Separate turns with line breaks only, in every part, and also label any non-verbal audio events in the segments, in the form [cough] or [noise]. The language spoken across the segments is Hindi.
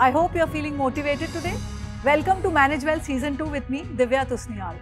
I hope you're feeling motivated today. Welcome to Manage Well Season 2 with me, Divya Tusnial.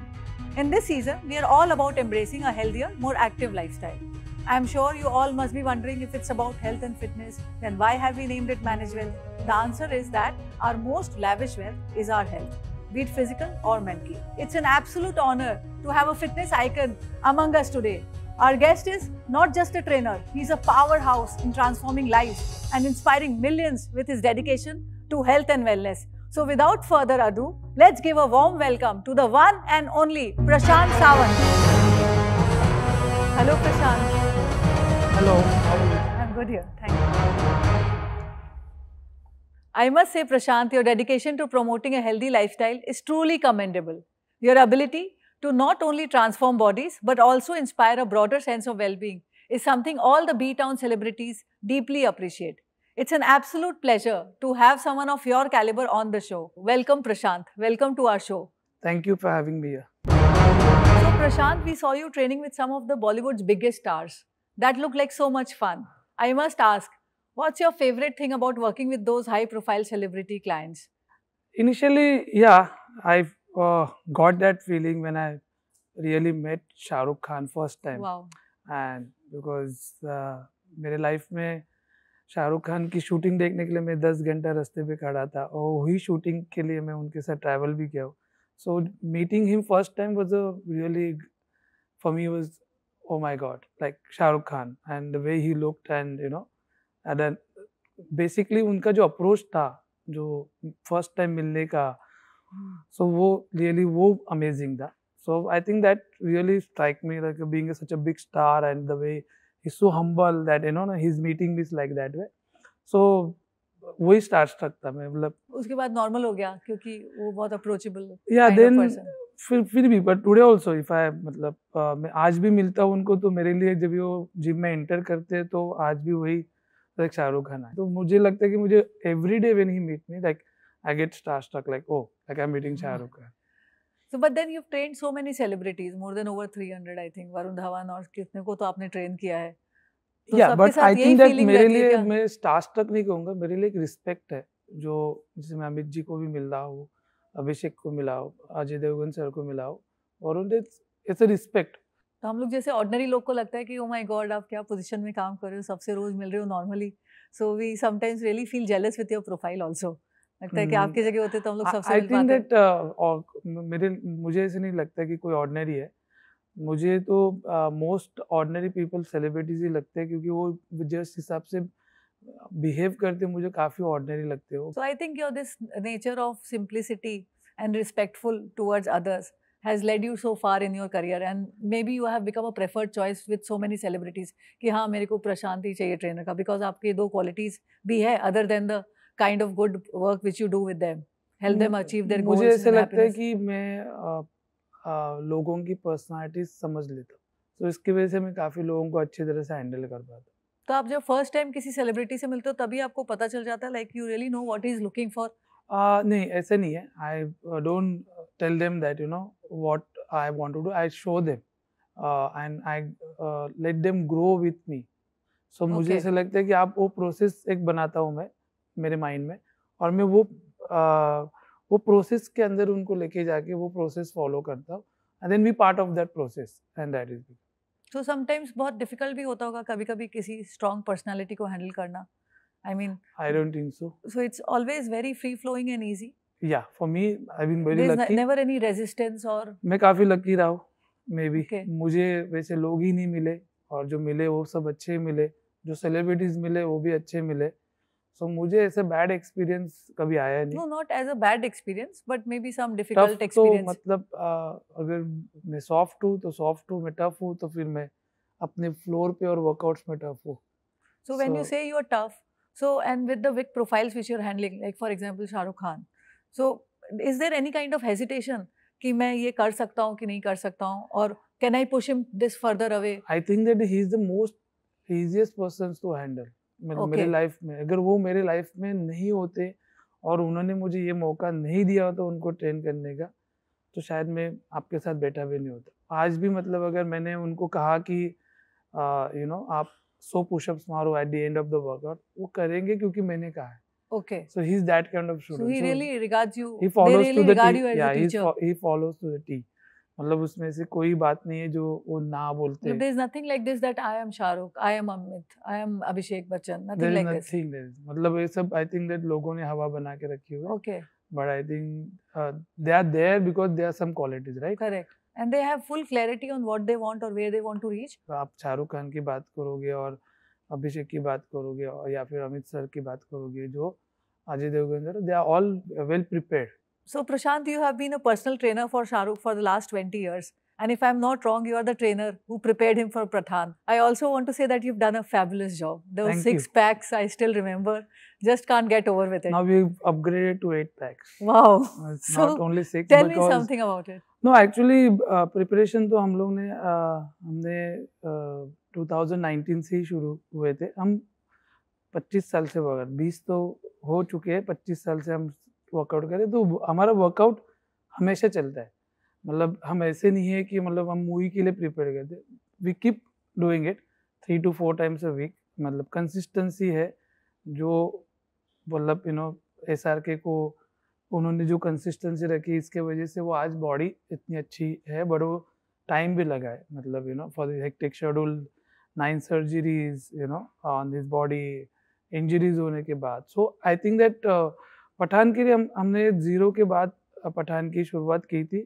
In this season, we are all about embracing a healthier, more active lifestyle. I'm sure you all must be wondering if it's about health and fitness, then why have we named it Manage Well? The answer is that our most lavish wealth is our health, be it physical or mental. It's an absolute honor to have a fitness icon among us today. Our guest is not just a trainer, he's a powerhouse in transforming lives and inspiring millions with his dedication, to health and wellness. So without further ado, let's give a warm welcome to the one and only Prashant Sawant. Hello Prashant. Hello, how are you? I'm good here, thank you. I must say Prashant, your dedication to promoting a healthy lifestyle is truly commendable. Your ability to not only transform bodies but also inspire a broader sense of well-being is something all the B-Town celebrities deeply appreciate. It's an absolute pleasure to have someone of your caliber on the show. Welcome, Prashant. Welcome to our show.
Thank you for having me here.
So, Prashant, we saw you training with some of the Bollywood's biggest stars. That looked like so much fun. I must ask, what's your favorite thing about working with those high profile celebrity clients?
Initially, yeah, I uh, got that feeling when I really met Shah Rukh Khan first time. Wow. And because uh, my life. Shahrukh Khan की शूटिंग देखने के लिए मैं दस घंटा रास्ते पे खड़ा था और वही शूटिंग के लिए मैं उनके साथ ट्रैवल भी किया हूँ so meeting him first time was a really for me was oh my god like Shahrukh Khan and the way he looked and you know and basically उनका जो अप्रोच था जो फर्स्ट टाइम मिलने का
सो
so, वो रियली वो अमेजिंग था so I think that really strike me like being such a big star and the way he's so humble that you know he's meeting me like that way so वही स्टार स्ट्रक था मैं मतलब
उसके बाद नॉर्मल हो गया क्योंकि वो बहुत अप्रोचेबल
या देन फिर फिर भी but today also if I मतलब आ, मैं आज भी मिलता हूँ उनको तो मेरे लिए जब वो जिम में एंटर करते हैं तो आज भी वही लाइक शाहरुख खान है तो मुझे लगता है कि मुझे every day when he meet me like I get star struck like oh like I am meeting Shahrukh Khan
So, but then you've trained so many celebrities, more than over 300, I think. Varun Dhawan और कितने को तो आपने train किया है.
तो yeah, but I think that मेरे लिए मैं stars तक नहीं कहूँगा, मेरे लिए एक respect है जो जैसे मैं अमित जी को भी मिल रहा हूँ, अभिषेक को मिला हूँ, अजय देवगन सर को मिला हूँ, और उन्हें इट्स अ रिस्पेक्ट
तो हम लोग जैसे ऑर्डनरी लोग को लगता है कि ओ माय गॉड आप क्या पोजीशन में काम कर रहे हो सबसे रोज मिल रहे हो normally so we sometimes really feel jealous with your profile also लगता है कि हम्म। आपकी जगह होते तो हम लोग सबसे आई थिंक दैट
मेरे मुझे ऐसे नहीं लगता कि कोई है मुझे तो मोस्ट ऑर्डनरी पीपल सेलिब्रिटीज ही लगते हैं क्योंकि वो जस्ट हिसाब से बिहेव uh, करते मुझे काफी लगते हो so
I think your this nature of and respectful towards others has led कि हाँ मेरे को चाहिए ट्रेनर का बिकॉज आपकी दो क्वालिटीज भी है other than the kind of good work which you do with them help them achieve their goals मुझे ऐसा लगता है
कि मैं आ, आ, लोगों की पर्सनालिटी समझ लेता हूँ तो इसकी वजह से मैं काफ़ी लोगों को अच्छी तरह से हैंडल कर पाता हूँ
तो आप जब फर्स्ट टाइम किसी सेलिब्रिटी से मिलते हो तभी आपको पता चल जाता है like you really know what is looking for
नहीं ऐसे नहीं है I don't tell them that you know what I want to do I show them and I let them grow with me so मुझे ऐसा लगता है कि आप वो प्रोसेस एक बनाता हूँ मैं मेरे माइंड में और मैं वो आ, वो प्रोसेस के अंदर उनको लेके जाके वो प्रोसेस फॉलो करता हूँ and then we part of that process and that is
तो समटाइम्स बहुत डिफिकल्ट भी होता होगा कभी कभी किसी स्ट्रॉन्ग पर्सनैलिटी को हैंडल करना I mean I don't think so so it's always very free flowing and easy
या for me I been very lucky never
any resistance और
मैं काफी लकी रहा हूँ मे बी okay. मुझे वैसे लोग ही नहीं मिले और जो मिले वो सब अच्छे मिले जो सेलिब्रिटीज मिले वो भी अच्छे मिले सो मुझे ऐसे बैड एक्सपीरियंस कभी आया नहीं no
not as a bad experience but may be some difficult experience तो
मतलब आ, अगर मैं सॉफ्ट हूँ तो सॉफ्ट हूँ मैं टफ हूँ तो फिर मैं अपने फ्लोर पे और वर्कआउट्स में टफ हूँ so when you say
you are tough so and with the weak profiles which you are handling like for example Shahrukh Khan so is there any kind of hesitation कि मैं ये कर सकता हूँ कि नहीं कर सकता हूँ और can I push him this further away
I think that he is the most easiest person to handle मेरे, okay. मेरे लाइफ में अगर वो मेरे लाइफ में नहीं होते और उन्होंने मुझे ये मौका नहीं दिया होता उनको ट्रेन करने का तो शायद मैं आपके साथ बैठा भी नहीं होता आज भी मतलब अगर मैंने उनको कहा कि यू नो आप सो पुशअप्स मारो at the end of the workout वो करेंगे क्योंकि मैंने कहा है okay so he is that kind of student so he really regards you he follows they really to the regard tea. you as yeah, a teacher मतलब उसमें से कोई बात नहीं है जो वो ना बोलते there is
nothing like this that I am Shahrukh I am Amit I am Abhishek Bachchan nothing like this
nothing मतलब ये सब आई थिंक दैट लोगों ने हवा बना के रखी हुई है okay but I think they are there because they are some qualities right correct
and they have full clarity on what they want और where they want to reach
आप शाहरुख खान की बात करोगे और अभिषेक की बात करोगे और या फिर अमित सर की बात करोगे जो Ajay Devgan sir they are all well prepared
So, Prashant, you have been a personal trainer for Shahrukh for the last 20 years. And if I'm not wrong, you are the trainer who prepared him for Prathan. I also want to say that you've done a fabulous job. Those Thank six you. packs, I still remember. Just can't get over with it. Now we've
upgraded to eight packs. Wow. It's uh, [laughs] so not only six. Tell because, me something about it. No, actually, uh, preparation तो हम लोग ने हमने 2019 से ही शुरू हुए थे हम 25 साल से वगैरह 20 तो हो चुके हैं 25 साल से हम वर्कआउट करें तो हमारा वर्कआउट हमेशा चलता है मतलब हम ऐसे नहीं है कि मतलब हम मूवी के लिए प्रिपेयर करते we keep doing it three two four times a week मतलब कंसिस्टेंसी है जो मतलब यू नो एस आर के को उन्होंने जो कंसिस्टेंसी रखी इसके वजह से वो आज बॉडी इतनी अच्छी है बट वो टाइम भी लगा है मतलब you know for hectic schedule nine surgeries you know on this body injuries होने के बाद so I think that Pathan के लिए हम हमने ज़ीरो के बाद पठान की शुरुआत की थी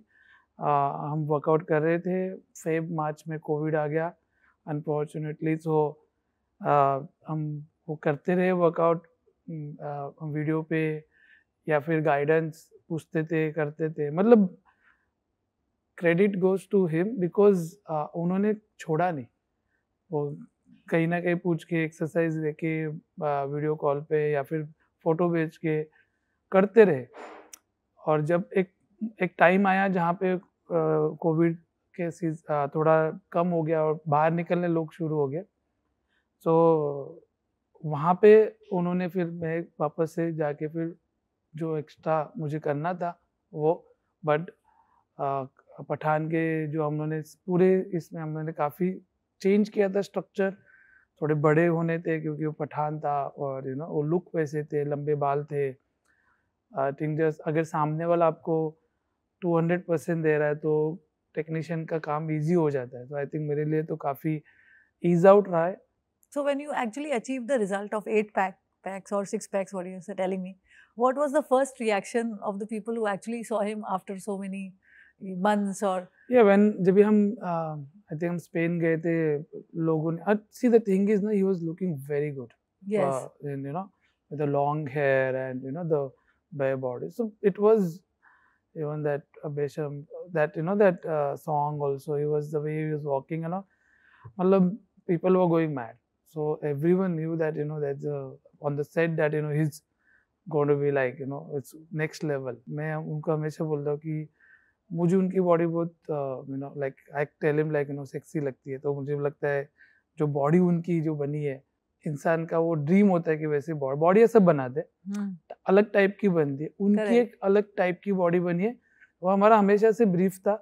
आ, हम वर्कआउट कर रहे थे फेब मार्च में कोविड आ गया अनफॉर्चुनेटली तो हम वो करते रहे वर्कआउट वीडियो पे या फिर गाइडेंस पूछते थे करते थे मतलब credit goes to him because उन्होंने छोड़ा नहीं वो कहीं ना कहीं पूछ के एक्सरसाइज लेके वीडियो कॉल पे या फिर फोटो भेज के करते रहे और जब एक एक टाइम आया जहाँ पे कोविड के सीज थोड़ा कम हो गया और बाहर निकलने लोग शुरू हो गए तो वहाँ पे उन्होंने फिर मैं वापस से जाके फिर जो एक्स्ट्रा मुझे करना था वो बट पठान के जो हम लोगों ने पूरे इसमें हम लोगों ने काफ़ी चेंज किया था स्ट्रक्चर थोड़े बड़े होने थे क्योंकि वो पठान था और यू नो वो लुक वैसे थे लंबे बाल थे आई थिंक जस्ट अगर सामने वाला आपको टू हंड्रेड परसेंट दे रहा है तो टेक्नीशियन का काम ईजी हो जाता है तो आई थिंक मेरे लिए तो काफ़ी ईज आउट रहा है so when you actually achieve the result
of eight pack packs और six packs what you telling me what was the first reaction of the people who actually saw him after so many months और
या वैन जब भी हम आई uh, थिंक हम स्पेन गए थे लोगों ने सी द थिंग इज ना he was looking very good you know the long hair and you know the bare body. So it was even that Abhisham, that you know that uh, song also. He was the way he was walking, you know. Malab, people were going mad. So everyone knew that you know that the, on the set that you know he's going to be like you know it's next level. I always हमेशा बोलता हूँ कि मुझे उनकी बॉडी बहुत you know like I tell him like you know sexy लगती है तो मुझे लगता है जो बॉडी उनकी जो बनी है इंसान का वो ड्रीम होता है कि वैसे बॉडी सब दे अलग टाइप की बनती है उनकी एक अलग टाइप की बॉडी बनी है वो हमारा हमेशा से ब्रीफ था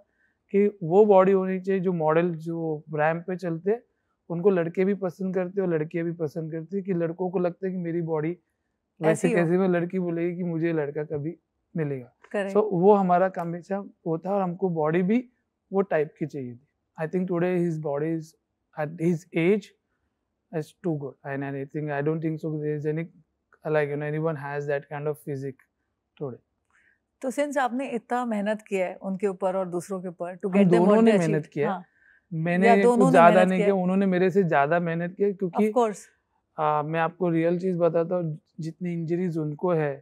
कि वो बॉडी होनी चाहिए जो मॉडल जो रैम पे चलते हैं उनको लड़के भी पसंद करते और लड़कियां भी पसंद करती है कि लड़कों को लगता है कि मेरी बॉडी वैसे कैसे में लड़की बोलेगी कि मुझे लड़का कभी मिलेगा सो so, वो हमारा काम हमेशा वो था और हमको बॉडी भी वो टाइप की चाहिए थी I think today his body is at his age It's too good. And I think I don't think so. There is any like you know anyone has that kind of physique today.
तो सिंस आपने इतना मेहनत किया है उनके ऊपर और दूसरों के ऊपर टू गेट दोनों ने मेहनत किया हाँ.
मैंने ज्यादा नहीं किया उन्होंने मेरे से ज्यादा मेहनत किया क्योंकि आ, मैं आपको रियल चीज बताता हूँ जितनी इंजरीज उनको है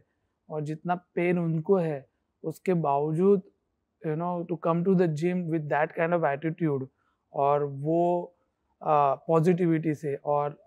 और जितना पेन उनको है उसके बावजूद you know to come to the gym with that kind of attitude और वो पॉजिटिविटी से और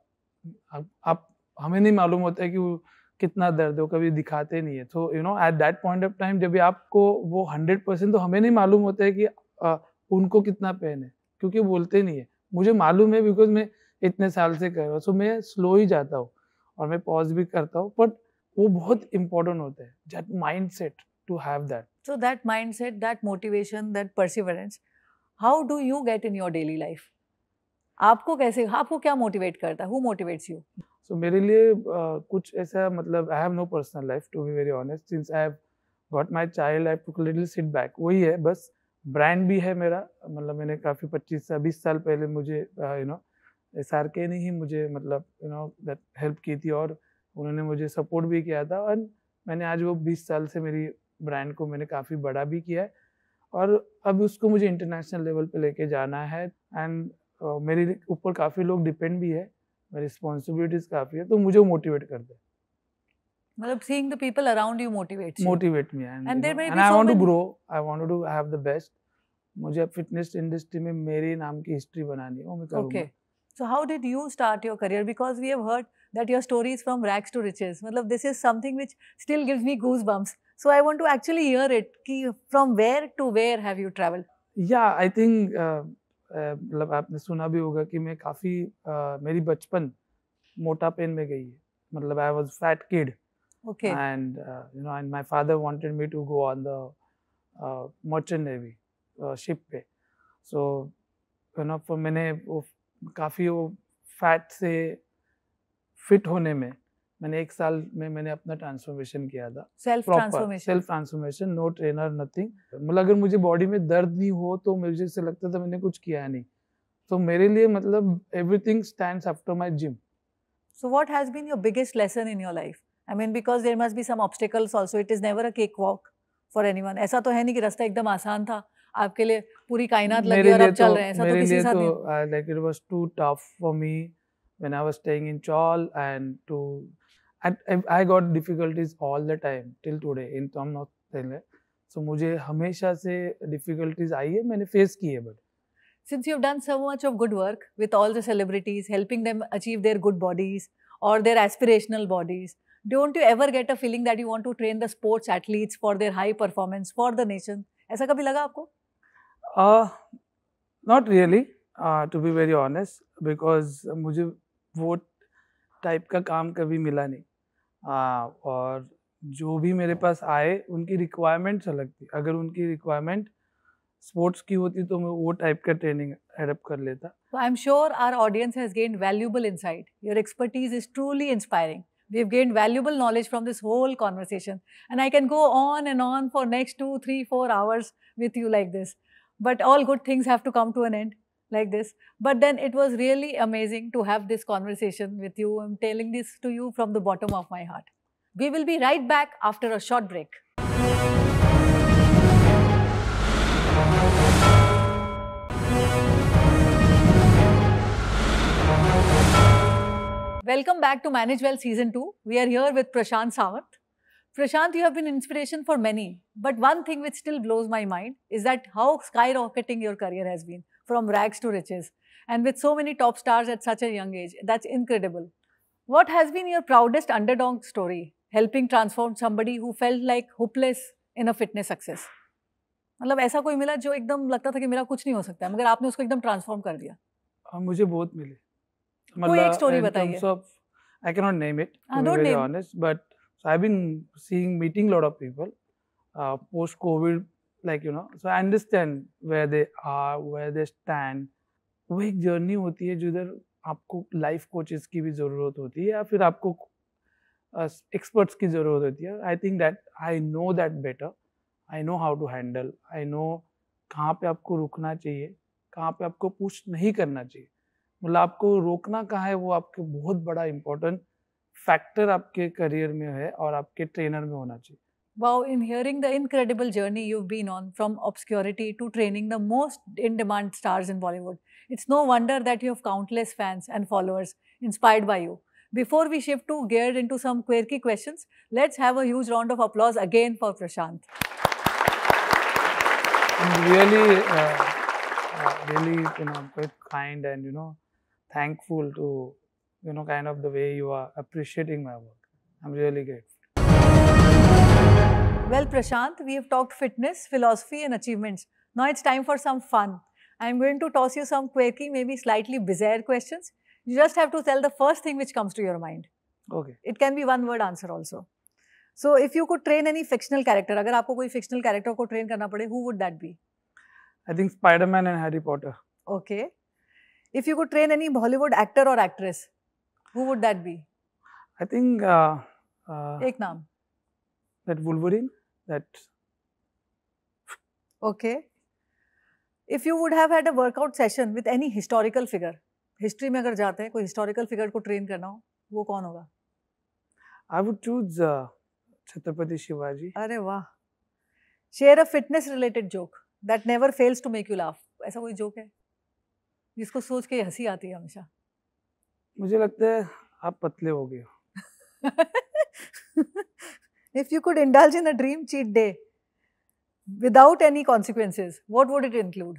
आप, हमें नहीं मालूम होता है कि वो कितना दर्द हो कभी दिखाते नहीं है तो you know at that point of time जब आपको वो हंड्रेड परसेंट तो हमें नहीं मालूम होता है कि आ, उनको कितना पेन है क्योंकि बोलते नहीं है मुझे मालूम है बिकॉज मैं इतने साल से कर रहा हूँ सो मैं स्लो ही जाता हूँ और मैं पॉज भी करता हूँ बट वो बहुत इंपॉर्टेंट होता है that mindset to have that so that mindset that motivation that perseverance how do you get in your
daily life आपको कैसे आपको क्या मोटिवेट करता है हु मोटिवेट्स यू
सो मेरे लिए आ, कुछ ऐसा मतलब I have no personal life to be very honest since I have got my child I took little sit back वही है बस ब्रांड भी है मेरा मतलब मैंने काफ़ी पच्चीस से बीस साल पहले मुझे यू नो एस आर के ने ही मुझे मतलब यू नो दैट हेल्प की थी और उन्होंने मुझे सपोर्ट भी किया था और मैंने आज वो बीस साल से मेरी ब्रांड को मैंने काफ़ी बड़ा भी किया है और अब उसको मुझे इंटरनेशनल लेवल पे लेके जाना है एंड मेरे ऊपर काफ़ी लोग डिपेंड भी है मेरी रिस्पॉन्सिबिलिटीज काफ़ी है तो मुझे मोटिवेट करते हैं
मतलब seeing the people around you motivate
motivate me and and I want to grow I want to have the best मुझे फिटनेस इंडस्ट्री में मेरे नाम की हिस्ट्री बनानी है वो मैं करूंगा okay
so how did you start your career because we have heard that your story is from rags to riches मतलब this is something which still gives me goose bumps so I want to actually hear it कि from where to where have you travel
या आई थिंक मतलब आपने सुना भी होगा कि मैं काफ़ी मेरी बचपन मोटा पेन में गई है मतलब I was fat kid and you know and my father wanted me to go on the merchant navy ship पे सो यू नो मैंने वो काफ़ी वो फैट से फिट होने में मैंने एक साल में मैंने अपना ट्रांसफॉर्मेशन किया था self transformation self transformation no trainer nothing मतलब अगर मुझे बॉडी में दर्द नहीं हो तो मुझे ऐसे लगता था मैंने कुछ किया नहीं तो मेरे लिए मतलब everything stands after my gym so what has been your
biggest lesson in your life I mean because there must be some obstacles also it is never a cake walk for anyone ऐसा तो है नहीं कि रास्ता एकदम आसान था आपके लिए पूरी कायनात लगी और आप चल तो- रहे हैं ऐसा तो किसी साथ तो,
नहीं like it was too tough for me when i was staying in chol and to I, I I got difficulties all the time till today in terms of so मुझे हमेशा से difficulties आई है मैंने face की है but
since you've done so much of good work with all the celebrities helping them achieve their good bodies or their aspirational bodies don't you ever get a feeling that you want to train the sports athletes for their high performance for the nation ऐसा कभी लगा आपको
uh, not really uh, to be very honest because मुझे वो टाइप का काम कभी मिला नहीं हाँ और जो भी मेरे पास आए उनकी रिक्वायरमेंट्स अलग थी अगर उनकी रिक्वायरमेंट स्पोर्ट्स की होती तो मैं वो टाइप का ट्रेनिंग एडप्ट कर लेता
I am sure our audience has gain valuable insight your expertise is truly inspiring we have gained valuable knowledge from this whole conversation and I can go on and on for next two three four hours with you like this but all good things have to come to an end like this. But then it was really amazing to have this conversation with you. I'm telling this to you from the bottom of my heart. We will be right back after a short break. Welcome back to Manage Well Season 2. We are here with Prashant Sawant. Prashant, you have been inspiration for many, but one thing which still blows my mind is that how skyrocketing your career has been from rags to riches and with so many top stars at such a young age. That's incredible. What has been your proudest underdog story helping transform somebody who felt like hopeless in a fitness success? मतलब ऐसा कोई मिला जो एकदम लगता था कि मेरा कुछ नहीं हो सकता मगर आपने उसको एकदम ट्रांसफॉर्म
कर दिया मुझे बहुत मिले कोई एक स्टोरी बताइए I cannot name it to ah, be very name. honest, but so I've been seeing meeting a lot of people uh, post COVID like you know so I understand where they are where they stand वो एक जर्नी होती है जिधर आपको लाइफ कोचेस की भी ज़रूरत होती है या फिर आपको एक्सपर्ट्स की ज़रूरत होती है I think that I know that better I know how to handle I know कहाँ पे आपको रुकना चाहिए कहाँ पे आपको पुश नहीं करना चाहिए मतलब आपको रोकना कहाँ है वो आपके बहुत बड़ा इम्पोर्टेंट फैक्टर आपके करियर में है और आपके ट्रेनर में होना चाहिए
Wow, in hearing the incredible journey you've been on from obscurity to training the most in demand stars in Bollywood, it's no wonder that you have countless fans and followers inspired by you. Before we shift to geared into some quirky questions, let's have a huge round of applause again for Prashant.
I'm really, uh, uh, really, you know, quite kind and, you know, thankful to, you know, kind of the way you are appreciating my work. I'm really grateful.
Well, Prashant, we have talked fitness, philosophy and achievements. Now it's time for some fun. I'm going to toss you some quirky, maybe slightly bizarre questions. You just have to tell the first thing which comes to your mind. Okay. It can be one word answer also. So if you could train any fictional character, if you have fictional character को train करना who would that be?
I think Spider-Man and Harry Potter.
Okay. If you could train any Bollywood actor or actress, who would that be?
I think. Uh, uh, That Wolverine. that.
Okay. If you would have had a workout session with any historical figure, history में अगर जाते हैं कोई हिस्टोरिकल फिगर को ट्रेन करना हो वो कौन होगा
I would choose Chhatrapati Shivaji
अरे वाह share a fitness related joke that never fails to make you laugh ऐसा कोई जोक है जिसको सोच के हंसी आती है हमेशा
मुझे लगता है आप पतले हो गए हो
[laughs] If you could indulge in a dream cheat day without any consequences, what would it include?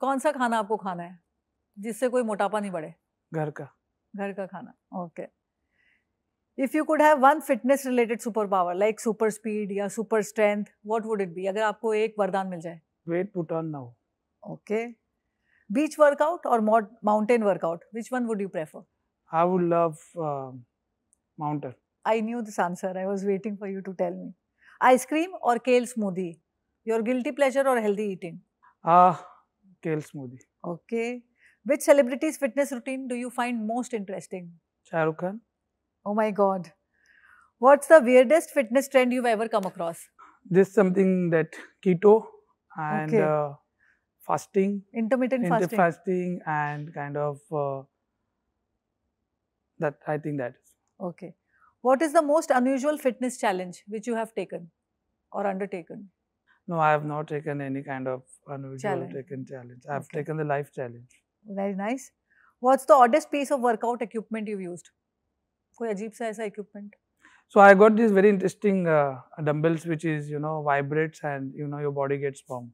कौन सा खाना आपको खाना है जिससे कोई मोटापा नहीं बढ़े घर का घर का खाना okay if you could have one fitness related super power like super speed या super strength what would it be अगर आपको एक वरदान मिल जाए
wait put on now
okay beach workout और mountain workout which one would you prefer
I would love mountain
I knew this answer. I was waiting for you to tell me. Ice cream or kale smoothie? Your guilty pleasure or healthy eating?
Ah, uh, kale smoothie.
Okay. Which celebrity's fitness routine do you find most interesting? Shah Rukh Khan. Oh my God. What's the weirdest fitness trend you've ever come across?
This something that keto and okay. uh, fasting. Intermittent, fasting. fasting. and kind of uh, that I think that is.
Okay. What is the most unusual fitness challenge which you have taken or undertaken?
No, I have not taken any kind of unusual challenge. taken challenge. I have okay. taken the life challenge.
Very nice. What's the oddest piece of workout equipment you've used? कोई अजीब सा ऐसा equipment?
So I got this very interesting uh, dumbbells which is you know vibrates and you know your body gets warm.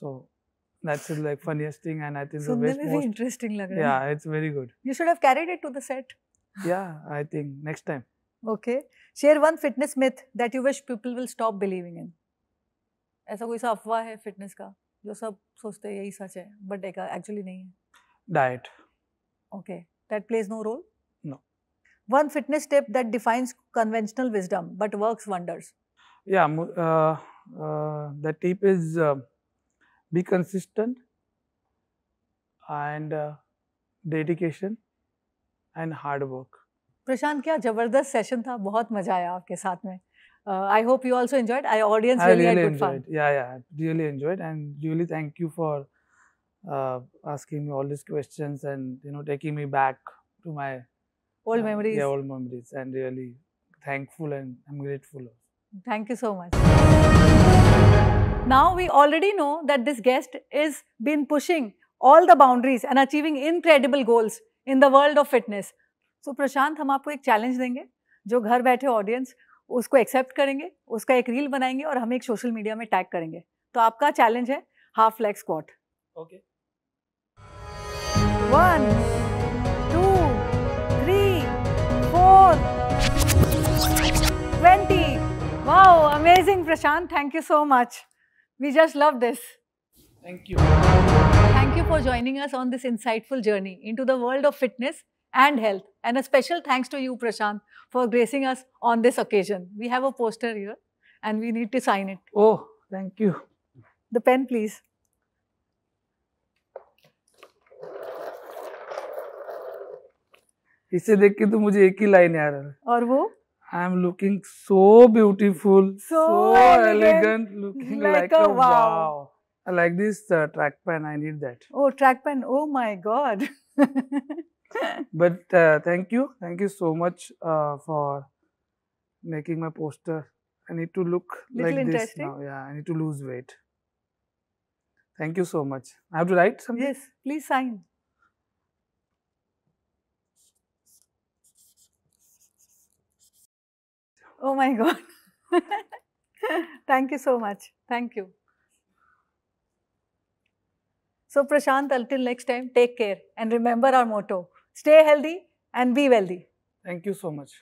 So that's the like funniest thing and I think so the best most
interesting lag Yeah, it's very good. You should have carried it to the set.
Yeah, I think next time.
Okay. Share one fitness myth that you wish people will stop believing in. ऐसा कोई सा अफवाह है फिटनेस का जो सब सोचते हैं यही सच है बट एक्चुअली नहीं है diet okay that plays no role no one fitness step that defies conventional wisdom but works wonders
yeah the tip is be consistent and dedication and hard work Prashant क्या
जबरदस्त सेशन था बहुत मजा आया आपके साथ में I hope you also enjoyed I audience
really enjoyed and really thank you for asking me all this questions and you know taking me back to my old memories या old memories and really thankful and I am grateful
thank you so much now we already know that this guest is been pushing all the boundaries and achieving incredible goals in the world of fitness so so, Prashant हम आपको एक चैलेंज देंगे जो घर बैठे ऑडियंस उसको एक्सेप्ट करेंगे उसका एक रील बनाएंगे और हम एक सोशल मीडिया में टैग करेंगे तो आपका चैलेंज है half leg squat okay one two three four twenty wow amazing Prashant thank you so much we just love this thank you Thank you for joining us on this insightful journey into the world of फिटनेस and health. And a special thanks to you, Prashant, for gracing us on this occasion. We have a poster here and we need to sign it. Oh, thank you. The pen, please.
इसे देख के तो मुझे एक ही लाइन आ रहा है और वो I am looking so beautiful so elegant looking like a wow I like this track pant I need that
oh track pant oh my god
[laughs] but uh, thank you, thank you so much uh, for making my poster. I need to look Little like this now. Yeah, I need to lose weight. Thank you so much. I have to write something. Yes, please sign.
Oh my [laughs] God. Thank you so much. Thank you. So Prashant, until next time, take care and remember our motto. Stay healthy and be wealthy. Thank you so much.